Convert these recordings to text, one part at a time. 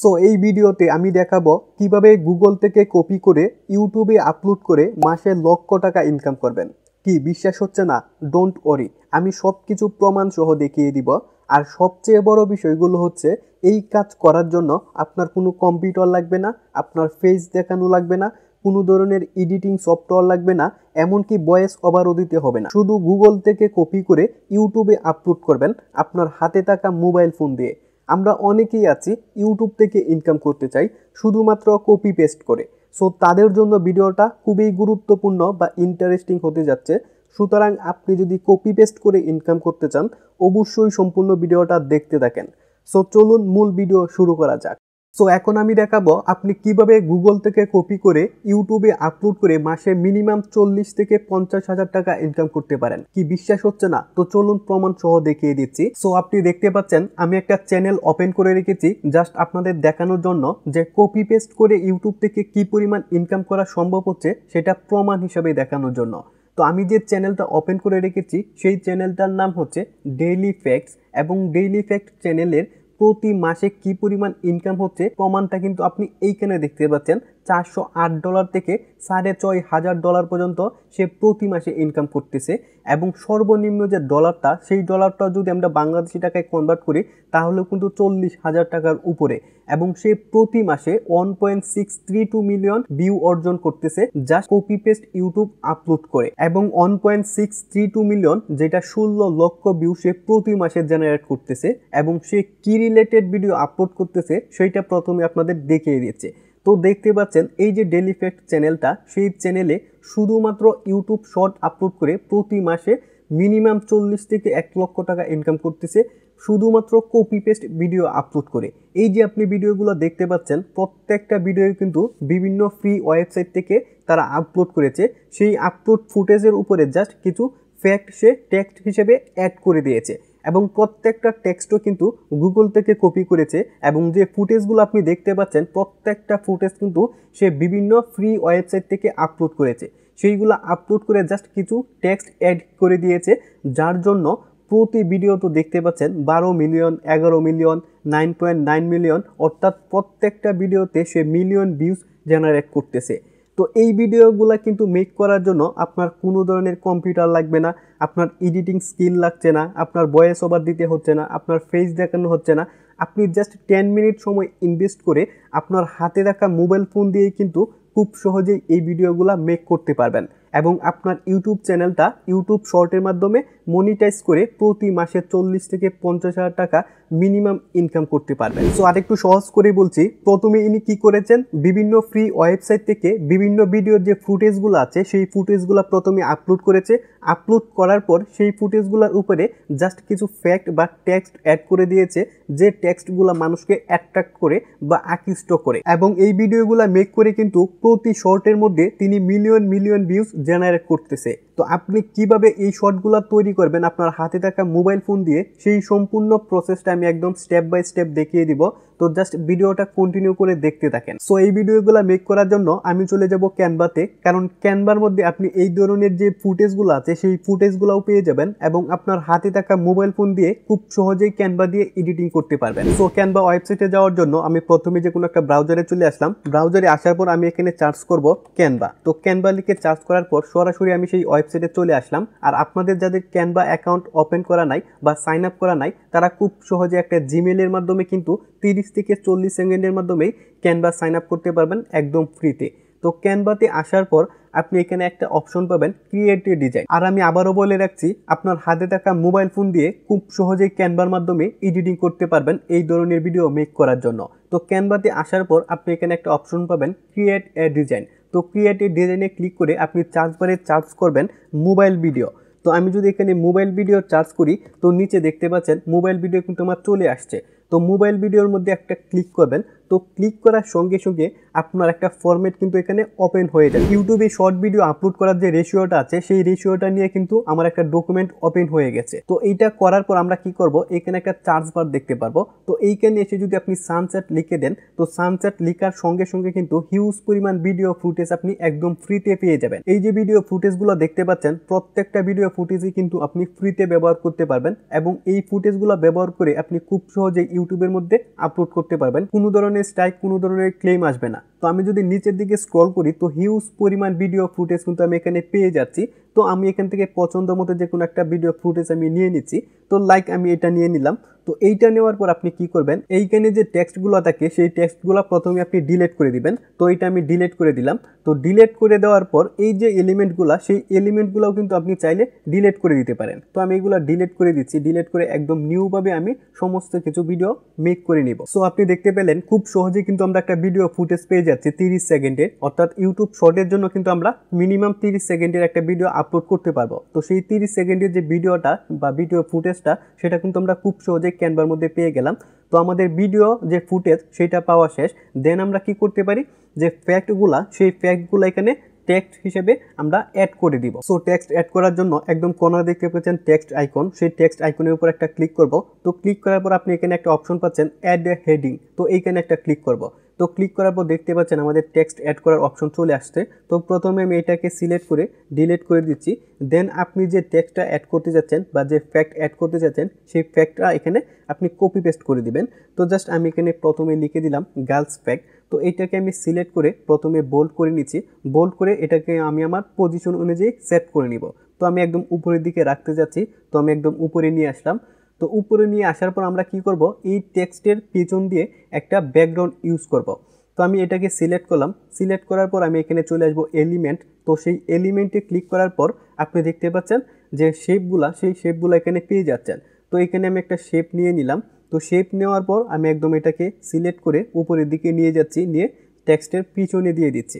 So এই ভিডিওতে আমি দেখাবো কিভাবে গুগল থেকে কপি করে ইউটিউবে আপলোড করে মাসে লক্ষ টাকা ইনকাম করবেন কি বিশ্বাস হচ্ছে না ডোন্ট ওরি আমি সব কিছু প্রমাণ সহ দেখিয়ে দিব আর সবচেয়ে বড় বিষয়গুলো হচ্ছে এই কাজ করার জন্য আপনার কোনো কম্পিউটার লাগবে না আপনার ফেস দেখানো লাগবে না কোনো ধরনের এডিটিং সফটওয়্যার লাগবে না এমনকি বয়েস ওভারও দিতে হবে না শুধু গুগল থেকে কপি করে ইউটিউবে আপলোড করবেন আপনার হাতে থাকা মোবাইল ফোন দিয়ে আমরা অনেকেই আছি ইউটিউব থেকে ইনকাম করতে চাই শুধুমাত্র কপি পেস্ট করে সো তাদের জন্য ভিডিওটা খুবই গুরুত্বপূর্ণ বা ইন্টারেস্টিং হতে যাচ্ছে সুতরাং আপনি যদি কপি পেস্ট করে ইনকাম করতে চান অবশ্যই সম্পূর্ণ ভিডিওটা দেখতে থাকেন সো চলুন মূল ভিডিও শুরু করা যাক সো এখন আমি দেখাবো আপনি কিভাবে গুগল থেকে কপি করে ইউটিউবে আপলোড করে মাসে মিনিমাম চল্লিশ থেকে পঞ্চাশ হাজার টাকা ইনকাম করতে পারেন কি বিশ্বাস হচ্ছে না তো চলুন প্রমাণ সহ দেখিয়ে দিচ্ছি সো আপনি দেখতে পাচ্ছেন আমি একটা চ্যানেল ওপেন করে রেখেছি জাস্ট আপনাদের দেখানোর জন্য যে কপি পেস্ট করে ইউটিউব থেকে কি পরিমাণ ইনকাম করা সম্ভব হচ্ছে সেটা প্রমাণ হিসেবে দেখানোর জন্য তো আমি যে চ্যানেলটা ওপেন করে রেখেছি সেই চ্যানেলটার নাম হচ্ছে ডেইলি ফ্যাক্টস এবং ডেইলি ফ্যাক্ট চ্যানেলের প্রতি মাসে কি পরিমাণ ইনকাম হচ্ছে প্রমাণটা কিন্তু আপনি এইখানে দেখতে পাচ্ছেন চারশো আট ডলার থেকে সাড়ে ছয় হাজার ডলার পর্যন্ত সে প্রতি মাসে ইনকাম করতেছে এবং সর্বনিম্ন যে ডলারটা সেই ডলারটা যদি আমরা বাংলাদেশি টাকায় কনভার্ট করি তাহলে কিন্তু চল্লিশ হাজার টাকার উপরে এবং সে প্রতি মাসে one point six three two million view অর্জন করতেছে যা কপি পেস্ট ইউটিউব আপলোড করে এবং one point six three two million যেটা ষোলো লক্ষ ভিউ সে প্রতি মাসে জেনারেট করতেছে এবং সে কি রিলেটেড ভিডিও আপলোড করতেছে সেইটা প্রথমে আপনাদের দেখিয়ে দিচ্ছে তো দেখতে পাচ্ছেন এই যে ডেলি চ্যানেলটা সেই চ্যানেলে শুধুমাত্র ইউটিউব শর্ট আপলোড করে প্রতি মাসে মিনিমাম চল্লিশ থেকে এক লক্ষ টাকা ইনকাম করতেছে শুধুমাত্র কপি পেস্ট ভিডিও আপলোড করে এই যে আপনি ভিডিওগুলো দেখতে পাচ্ছেন প্রত্যেকটা ভিডিও কিন্তু বিভিন্ন ফ্রি ওয়েবসাইট থেকে তারা আপলোড করেছে সেই আপলোড ফুটেজের উপরে জাস্ট কিছু ফ্যাক্ট সে টেক্সট হিসেবে অ্যাড করে দিয়েছে এবং প্রত্যেকটা টেক্সটও কিন্তু গুগল থেকে কপি করেছে এবং যে ফুটেজগুলো আপনি দেখতে পাচ্ছেন প্রত্যেকটা ফুটেজ কিন্তু সে বিভিন্ন ফ্রি ওয়েবসাইট থেকে আপলোড করেছে সেইগুলো আপলোড করে জাস্ট কিছু টেক্সট অ্যাড করে দিয়েছে যার জন্য প্রতি ভিডিও তো দেখতে পাচ্ছেন বারো মিলিয়ন এগারো million nine point nine million অর্থাৎ প্রত্যেকটা ভিডিওতে সে মিলিয়ন ভিউজ জেনারেট করতেছে তো এই ভিডিওগুলো কিন্তু মেক করার জন্য আপনার কোনো ধরনের কম্পিউটার লাগবে না আপনার এডিটিং স্কিল লাগছে না আপনার বয়েস ওভার দিতে হচ্ছে না আপনার ফেস দেখানো হচ্ছে না আপনি জাস্ট টেন মিনিট সময় ইনভেস্ট করে আপনার হাতে দেখা মোবাইল ফোন দিয়ে কিন্তু খুব সহজেই এই ভিডিওগুলো মেক করতে পারবেন এবং আপনার ইউটিউব চ্যানেলটা ইউটিউব শর্টের মাধ্যমে মনিটাইজ করে প্রতি মাসে চল্লিশ থেকে পঞ্চাশ হাজার টাকা মিনিমাম ইনকাম করতে পারবেন সো আরেকটু সহজ করে বলছি প্রথমে ইনি কি করেছেন বিভিন্ন ফ্রি ওয়েবসাইট থেকে বিভিন্ন ভিডিওর যে ফুটেজগুলো আছে সেই ফুটেজগুলো প্রথমে আপলোড করেছে আপলোড করার পর সেই ফুটেজগুলোর উপরে জাস্ট কিছু ফ্যাক্ট বা টেক্সট অ্যাড করে দিয়েছে যে টেক্সটগুলো মানুষকে অ্যাট্রাক্ট করে বা আকৃষ্ট করে এবং এই ভিডিওগুলো মেক করে কিন্তু প্রতি শর্টের মধ্যে তিনি মিলিয়ন মিলিয়ন ভিউজ জেনারেট করতেছে তো আপনি কিভাবে এই শর্টগুলো তৈরি কী করবেন আপনার হাতে থাকা মোবাইল ফোন দিয়ে সেই সম্পূর্ণ প্রসেসটা আমি একদম স্টেপ বাই স্টেপ দেখিয়ে দিব তো জাস্ট ভিডিওটা কন্টিনিউ করে দেখতে থাকেন সো এই ভিডিওগুলো মেক করার জন্য আমি চলে যাব ক্যানভাতে কারণ ক্যানভার মধ্যে আপনি এই ধরনের যে ফুটেজগুলো আছে সেই ফুটেজগুলোও পেয়ে যাবেন এবং আপনার হাতে থাকা মোবাইল ফোন দিয়ে খুব সহজেই ক্যানভা দিয়ে এডিটিং করতে পারবেন সো ক্যানভা ওয়েবসাইটে যাওয়ার জন্য আমি প্রথমে যে কোনো একটা ব্রাউজারে চলে আসলাম ব্রাউজারে আসার পর আমি এখানে চার্জ করব ক্যানভা তো ক্যানভা লিখে চার্জ করার পর সরাসরি আমি সেই ওয়েবসাইটে চলে আসলাম আর আপনাদের যাদের ক্যান বা অ্যাকাউন্ট ওপেন করা নাই বা সাইন আপ করা নাই তারা খুব সহজে একটা জিমেলের মাধ্যমে কিন্তু তিরিশ থেকে চল্লিশ সেকেন্ডের মাধ্যমে ক্যানভা সাইন আপ করতে পারবেন একদম ফ্রিতে তো ক্যানভাতে আসার পর আপনি এখানে একটা অপশন পাবেন ক্রিয়েটিভ ডিজাইন আর আমি আবারও বলে রাখছি আপনার হাতে থাকা মোবাইল ফোন দিয়ে খুব সহজেই ক্যানভার মাধ্যমে এডিটিং করতে পারবেন এই ধরনের ভিডিও মেক করার জন্য তো ক্যানভাতে আসার পর আপনি এখানে একটা অপশন পাবেন ক্রিয়েট এ ডিজাইন তো ক্রিয়েটিভ ডিজাইনে ক্লিক করে আপনি চার্জ বারে চার্জ করবেন মোবাইল ভিডিও তো আমি যদি এখানে মোবাইল ভিডিও চার্জ করি তো নিচে দেখতে পাচ্ছেন মোবাইল ভিডিও কিন্তু আমার চলে আসছে তো মোবাইল ভিডিওর মধ্যে একটা ক্লিক করবেন তো ক্লিক করার সঙ্গে সঙ্গে আপনার একটা ফর্মেট কিন্তু এখানে ওপেন হয়ে যায় ইউটিউবে শর্ট ভিডিও আপলোড করার যে রেশিওটা আছে সেই রেশিওটা নিয়ে কিন্তু আমার একটা ডকুমেন্ট ওপেন হয়ে গেছে তো এইটা করার পর আমরা কি করব এখানে একটা চার্জ বার দেখতে পারবো তো এইখানে এসে যদি আপনি সানসেট লিখে দেন তো সানসেট লিখার সঙ্গে সঙ্গে কিন্তু হিউজ পরিমাণ ভিডিও ফুটেজ আপনি একদম ফ্রিতে পেয়ে যাবেন এই যে ভিডিও ফুটেজগুলো দেখতে পাচ্ছেন প্রত্যেকটা ভিডিও ফুটেজই কিন্তু আপনি ফ্রিতে ব্যবহার করতে পারবেন এবং এই ফুটেজগুলো ব্যবহার করে আপনি খুব সহজে ইউটিউবের মধ্যে আপলোড করতে পারবেন কোনো ধরনের ফুটেজ টাইপ কোনো ধরনের ক্লেম আসবে না তো আমি যদি নিচের দিকে স্ক্রল করি তো হিউজ পরিমাণ ভিডিও ফুটেজ কিন্তু আমি এখানে পেয়ে যাচ্ছি তো আমি এখান থেকে পছন্দ মতো যে কোনো একটা ভিডিও ফুটেজ আমি নিয়ে নিচ্ছি তো লাইক আমি এটা নিয়ে নিলাম তো এইটা নেওয়ার পর আপনি কি করবেন এইখানে যে টেক্সটগুলো থাকে সেই টেক্সটগুলো প্রথমে আপনি ডিলেট করে দিবেন তো এটা আমি ডিলেট করে দিলাম তো ডিলেট করে দেওয়ার পর এই যে এলিমেন্টগুলো সেই এলিমেন্টগুলোও কিন্তু আপনি চাইলে ডিলেট করে দিতে পারেন তো আমি এগুলো ডিলেট করে দিচ্ছি ডিলেট করে একদম নিউভাবে আমি সমস্ত কিছু ভিডিও মেক করে নিব সো আপনি দেখতে পেলেন খুব সহজে কিন্তু আমরা একটা ভিডিও ফুটেজ পেয়ে যাচ্ছি তিরিশ সেকেন্ডের অর্থাৎ ইউটিউব শর্টের জন্য কিন্তু আমরা মিনিমাম তিরিশ সেকেন্ডের একটা ভিডিও আপলোড করতে পারবো তো সেই তিরিশ সেকেন্ডের যে ভিডিওটা বা ভিডিও ফুটেজটা সেটা কিন্তু আমরা খুব সহজে ক্যানভার মধ্যে পেয়ে গেলাম তো আমাদের ভিডিও যে ফুটেজ সেটা পাওয়া শেষ দেন আমরা কি করতে পারি যে ফ্যাক্টগুলা সেই ফ্যাক্টগুলো এখানে টেক্সট হিসেবে আমরা অ্যাড করে দিব সো টেক্সট অ্যাড করার জন্য একদম কর্নার দেখতে পাচ্ছেন টেক্সট আইকন সেই টেক্সট আইকনের উপর একটা ক্লিক করব তো ক্লিক করার পর আপনি এখানে একটা অপশন পাচ্ছেন অ্যাড হেডিং তো এইখানে একটা ক্লিক করব তো ক্লিক করার পর দেখতে পাচ্ছেন আমাদের টেক্সট অ্যাড করার অপশন চলে আসছে তো প্রথমে আমি এটাকে সিলেক্ট করে ডিলেট করে দিচ্ছি দেন আপনি যে টেক্সটটা অ্যাড করতে যাচ্ছেন বা যে ফ্যাক্ট অ্যাড করতে যাচ্ছেন সেই ফ্যাক্টটা এখানে আপনি কপি পেস্ট করে দিবেন তো জাস্ট আমি এখানে প্রথমে লিখে দিলাম গার্লস ফ্যাক্ট তো এটাকে আমি সিলেক্ট করে প্রথমে বোল্ড করে নিচ্ছি বোল্ড করে এটাকে আমি আমার পজিশন অনুযায়ী সেট করে নিব তো আমি একদম উপরের দিকে রাখতে যাচ্ছি তো আমি একদম উপরে নিয়ে আসলাম তো উপরে নিয়ে আসার পর আমরা কি করব এই টেক্সটের পেছন দিয়ে একটা ব্যাকগ্রাউন্ড ইউজ করব। তো আমি এটাকে সিলেক্ট করলাম সিলেক্ট করার পর আমি এখানে চলে আসবো এলিমেন্ট তো সেই এলিমেন্টে ক্লিক করার পর আপনি দেখতে পাচ্ছেন যে শেপগুলা সেই শেপগুলো এখানে পেয়ে যাচ্ছেন তো এখানে আমি একটা শেপ নিয়ে নিলাম তো শেপ নেওয়ার পর আমি একদম এটাকে সিলেক্ট করে উপরের দিকে নিয়ে যাচ্ছি নিয়ে টেক্সটের পিছনে দিয়ে দিচ্ছি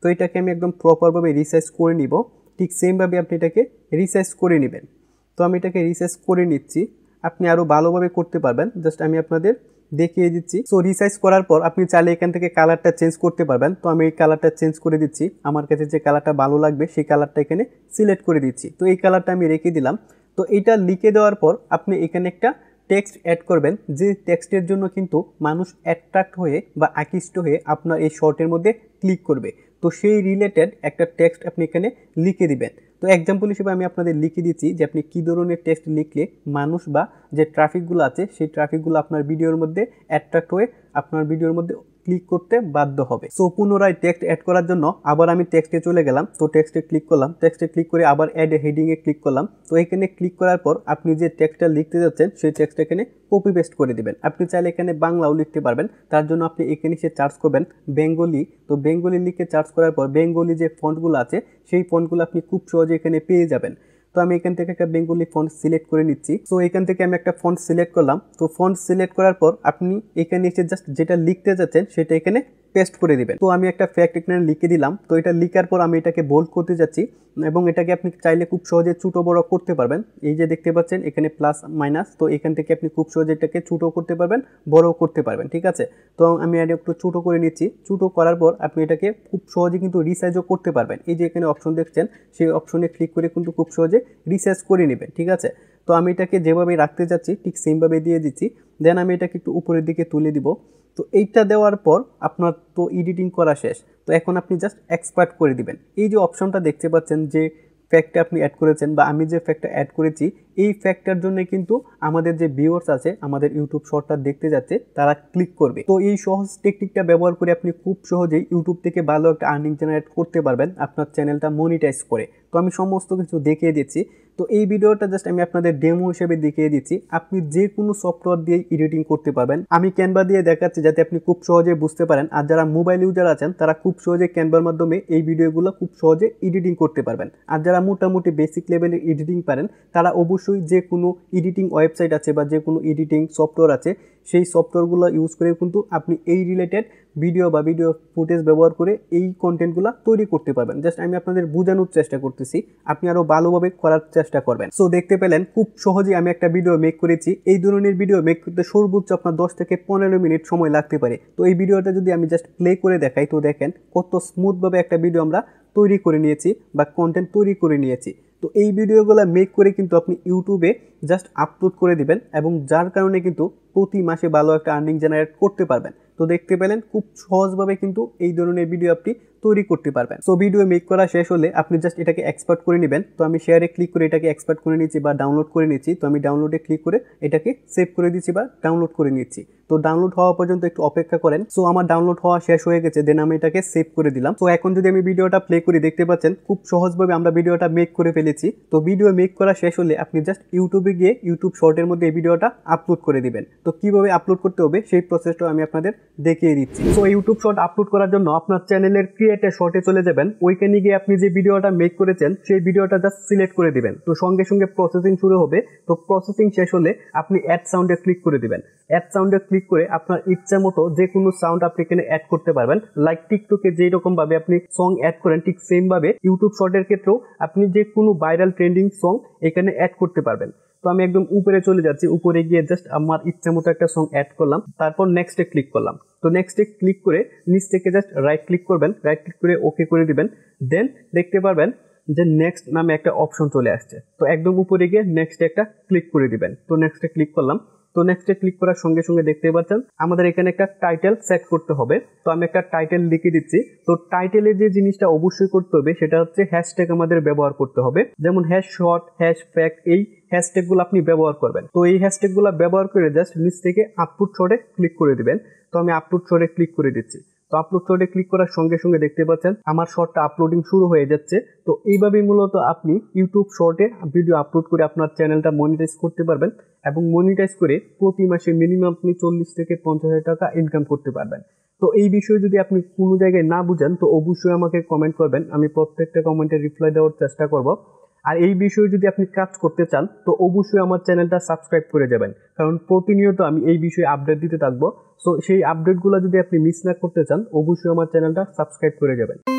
তো এটাকে আমি একদম প্রপারভাবে রিসাইজ করে নিব ঠিক সেমভাবে আপনি এটাকে রিসাইজ করে নেবেন তো আমি এটাকে রিসাইজ করে নিচ্ছি আপনি আরও ভালোভাবে করতে পারবেন জাস্ট আমি আপনাদের দেখিয়ে দিচ্ছি সো রিসাইজ করার পর আপনি চাইলে এখান থেকে কালারটা চেঞ্জ করতে পারবেন তো আমি এই কালারটা চেঞ্জ করে দিচ্ছি আমার কাছে যে কালারটা ভালো লাগবে সেই কালারটা এখানে সিলেক্ট করে দিচ্ছি তো এই কালারটা আমি রেখে দিলাম তো এটা লিখে দেওয়ার পর আপনি এখানে একটা টেক্সট অ্যাড করবেন যে টেক্সটের জন্য কিন্তু মানুষ অ্যাট্রাক্ট হয়ে বা আকৃষ্ট হয়ে আপনার এই শর্টের মধ্যে ক্লিক করবে তো সেই রিলেটেড একটা টেক্সট আপনি এখানে লিখে দিবেন তো এক্সাম্পল হিসেবে আমি আপনাদের লিখে দিচ্ছি যে আপনি কী ধরনের টেক্সট লিখলে মানুষ বা যে ট্রাফিকগুলো আছে সেই ট্রাফিকগুলো আপনার ভিডিওর মধ্যে অ্যাট্রাক্ট হয়ে আপনার ভিডিওর মধ্যে ক্লিক করতে বাধ্য হবে সো পুনরায় টেক্সট অ্যাড করার জন্য আবার আমি টেক্সটে চলে গেলাম তো টেক্সটে ক্লিক করলাম টেক্সটে ক্লিক করে আবার অ্যাড হেডিংয়ে ক্লিক করলাম তো এখানে ক্লিক করার পর আপনি যে টেক্সটটা লিখতে যাচ্ছেন সেই টেক্সট এখানে কপি পেস্ট করে দিবেন আপনি চাইলে এখানে বাংলাও লিখতে পারবেন তার জন্য আপনি এখানে সে চার্জ করবেন বেঙ্গলি তো বেঙ্গলি লিখে চার্জ করার পর বেঙ্গলি যে ফন্টগুলো আছে সেই ফন্টগুলো আপনি খুব সহজে এখানে পেয়ে যাবেন তো আমি এখান থেকে একটা বেঙ্গলি ফন্ট সিলেক্ট করে নিচ্ছি তো এখান থেকে আমি একটা ফন্ট সিলেক্ট করলাম তো ফন্ট সিলেক্ট করার পর আপনি এখানে এসে জাস্ট যেটা লিখতে যাচ্ছেন সেটা এখানে পেস্ট করে দিবেন তো আমি একটা ফ্যাক্ট এখানে লিখে দিলাম তো এটা লিখার পর আমি এটাকে বোল্ড করতে যাচ্ছি এবং এটাকে আপনি চাইলে খুব সহজে ছোটো বড় করতে পারবেন এই যে দেখতে পাচ্ছেন এখানে প্লাস মাইনাস তো এখান থেকে আপনি খুব সহজে এটাকে ছোটো করতে পারবেন বড়ও করতে পারবেন ঠিক আছে তো আমি এটা একটু ছোটো করে নিচ্ছি ছোটো করার পর আপনি এটাকে খুব সহজে কিন্তু রিসাইজও করতে পারবেন এই যে এখানে অপশন দেখছেন সেই অপশনে ক্লিক করে কিন্তু খুব সহজে রিসাইজ করে নেবেন ঠিক আছে তো আমি এটাকে যেভাবে রাখতে যাচ্ছি ঠিক সেমভাবে দিয়ে দিচ্ছি দেন আমি এটাকে একটু উপরের দিকে তুলে দিব তো এইটা দেওয়ার পর আপনার তো এডিটিং করা শেষ তো এখন আপনি জাস্ট এক্সপার্ট করে দিবেন এই যে অপশনটা দেখতে পাচ্ছেন যে ফ্যাক্টটা আপনি অ্যাড করেছেন বা আমি যে ফ্যাক্টটা অ্যাড করেছি এই ফ্যাক্টটার জন্য কিন্তু আমাদের যে ভিউয়ার্স আছে আমাদের ইউটিউব শর্টটা দেখতে যাচ্ছে তারা ক্লিক করবে তো এই সহজ টেকনিকটা ব্যবহার করে আপনি খুব সহজেই ইউটিউব থেকে ভালো একটা আর্নিং জেনারেট করতে পারবেন আপনার চ্যানেলটা মনিটাইজ করে তো আমি সমস্ত কিছু দেখিয়ে দিচ্ছি তো এই ভিডিওটা জাস্ট আমি আপনাদের ডেমো হিসেবে দেখিয়ে দিচ্ছি আপনি যে কোনো সফটওয়্যার দিয়ে এডিটিং করতে পারবেন আমি ক্যানভা দিয়ে দেখাচ্ছি যাতে আপনি খুব সহজে বুঝতে পারেন আর যারা মোবাইল ইউজার আছেন তারা খুব সহজে ক্যানভার মাধ্যমে এই ভিডিওগুলো খুব সহজে এডিটিং করতে পারবেন আর যারা মোটামুটি বেসিক লেভেলের এডিটিং পারেন তারা অবশ্যই যে কোনো এডিটিং ওয়েবসাইট আছে বা যে কোনো এডিটিং সফটওয়্যার আছে সেই সফটওয়্যারগুলো ইউজ করে কিন্তু আপনি এই রিলেটেড ভিডিও বা ভিডিও ফুটেজ ব্যবহার করে এই কন্টেন্টগুলো তৈরি করতে পারবেন জাস্ট আমি আপনাদের বোঝানোর চেষ্টা করতেছি আপনি আরও ভালোভাবে করার চেষ্টা করবেন সো দেখতে পেলেন খুব সহজে আমি একটা ভিডিও মেক করেছি এই ধরনের ভিডিও মেক করতে সর্বোচ্চ আপনার দশ থেকে পনেরো মিনিট সময় লাগতে পারে তো এই ভিডিওটা যদি আমি জাস্ট প্লে করে দেখাই তো দেখেন কত স্মুথভাবে একটা ভিডিও আমরা তৈরি করে নিয়েছি বা কন্টেন্ট তৈরি করে নিয়েছি তো এই ভিডিওগুলো মেক করে কিন্তু আপনি ইউটিউবে জাস্ট আপলোড করে দিবেন এবং যার কারণে কিন্তু প্রতি মাসে ভালো একটা আর্নিং জেনারেট করতে পারবেন তো দেখতে পেলেন খুব সহজভাবে কিন্তু এই ধরনের ভিডিও আপনি তৈরি করতে পারবেন সো ভিডিও মেক করা শেষ হলে আপনি জাস্ট এটাকে এক্সপার্ট করে নেবেন তো আমি শেয়ারে ক্লিক করে এটাকে এক্সপার্ট করে নিচ্ছি বা ডাউনলোড করে নিচ্ছি তো আমি ডাউনলোডে ক্লিক করে এটাকে সেভ করে দিচ্ছি বা ডাউনলোড করে নিচ্ছি তো ডাউনলোড হওয়া পর্যন্ত একটু অপেক্ষা করেন সো আমার ডাউনলোড হওয়া শেষ হয়ে গেছে দেন আমি এটাকে সেভ করে দিলাম তো এখন যদি আমি ভিডিওটা প্লে করি দেখতে পাচ্ছেন খুব সহজভাবে আমরা ভিডিওটা মেক করে ফেলেছি তো ভিডিও মেক করা শেষ হলে আপনি জাস্ট ইউটিউবে গিয়ে ইউটিউব শর্টের মধ্যে এই ভিডিওটা আপলোড করে দিবেন তো কিভাবে আপলোড করতে হবে সেই প্রসেসটা আমি আপনাদের দেখিয়ে দিচ্ছি তো ইউটিউব শর্ট আপলোড করার জন্য আপনার চ্যানেলের এটা শর্টে চলে যাবেন ওইখানে গিয়ে আপনি যে ভিডিওটা মেক করেছেন সেই ভিডিওটা জাস্ট সিলেক্ট করে দিবেন তো সঙ্গে সঙ্গে প্রসেসিং শুরু হবে তো প্রসেসিং শেষ হলে আপনি অ্যাড সাউন্ডে ক্লিক করে দিবেন অ্যাড সাউন্ডে ক্লিক করে আপনার ইচ্ছা মতো যে কোনো সাউন্ড আপনি এখানে অ্যাড করতে পারবেন লাইক টিকটকে যেই রকম ভাবে আপনি সং অ্যাড করেন ঠিক সেম ভাবে ইউটিউব শর্টের ক্ষেত্রেও আপনি যে কোনো ভাইরাল ট্রেন্ডিং সং এখানে অ্যাড করতে পারবেন তো আমি একদম উপরে চলে যাচ্ছি উপরে গিয়ে জাস্ট আমার ইচ্ছে মতো একটা সং অ্যাড করলাম তারপর নেক্সটে ক্লিক করলাম তো নেক্সটে ক্লিক করে নিচ থেকে জাস্ট রাইট ক্লিক করবেন রাইট ক্লিক করে ওকে করে দিবেন দেন দেখতে পারবেন যে নেক্সট নামে একটা অপশন চলে আসছে তো একদম উপরে গিয়ে নেক্সটে একটা ক্লিক করে দিবেন তো নেক্সটে ক্লিক করলাম তো নেক্সটে ক্লিক করার সঙ্গে সঙ্গে দেখতে পাচ্ছেন আমাদের এখানে একটা টাইটেল সেট করতে হবে তো আমি একটা টাইটেল লিখে দিচ্ছি তো টাইটেলে যে জিনিসটা অবশ্যই করতে হবে সেটা হচ্ছে হ্যাশট্যাগ আমাদের ব্যবহার করতে হবে যেমন হ্যাশ শর্ট হ্যাশ প্যাক এই হ্যাশট্যাগুলো আপনি ব্যবহার করবেন তো এই হ্যাশট্যাগুলো ব্যবহার করে জাস্ট নিচ থেকে আপলোড শর্টে ক্লিক করে দিবেন তো আমি আপলোড শর্টে ক্লিক করে দিচ্ছি তো আপলোড শর্টে ক্লিক করার সঙ্গে সঙ্গে দেখতে পাচ্ছেন আমার শর্টটা আপলোডিং শুরু হয়ে যাচ্ছে তো এইভাবেই মূলত আপনি ইউটিউব শর্টে ভিডিও আপলোড করে আপনার চ্যানেলটা মনিটাইজ করতে পারবেন এবং মনিটাইজ করে প্রতি মাসে মিনিমাম আপনি চল্লিশ থেকে পঞ্চাশ হাজার টাকা ইনকাম করতে পারবেন তো এই বিষয়ে যদি আপনি কোনো জায়গায় না বুঝেন তো অবশ্যই আমাকে কমেন্ট করবেন আমি প্রত্যেকটা কমেন্টে রিপ্লাই দেওয়ার চেষ্টা করব আর এই বিষয়ে যদি আপনি কাজ করতে চান তো অবশ্যই আমার চ্যানেলটা সাবস্ক্রাইব করে যাবেন কারণ প্রতিনিয়ত আমি এই বিষয়ে আপডেট দিতে থাকবো সো সেই আপডেটগুলো যদি আপনি মিস না করতে চান অবশ্যই আমার চ্যানেলটা সাবস্ক্রাইব করে যাবেন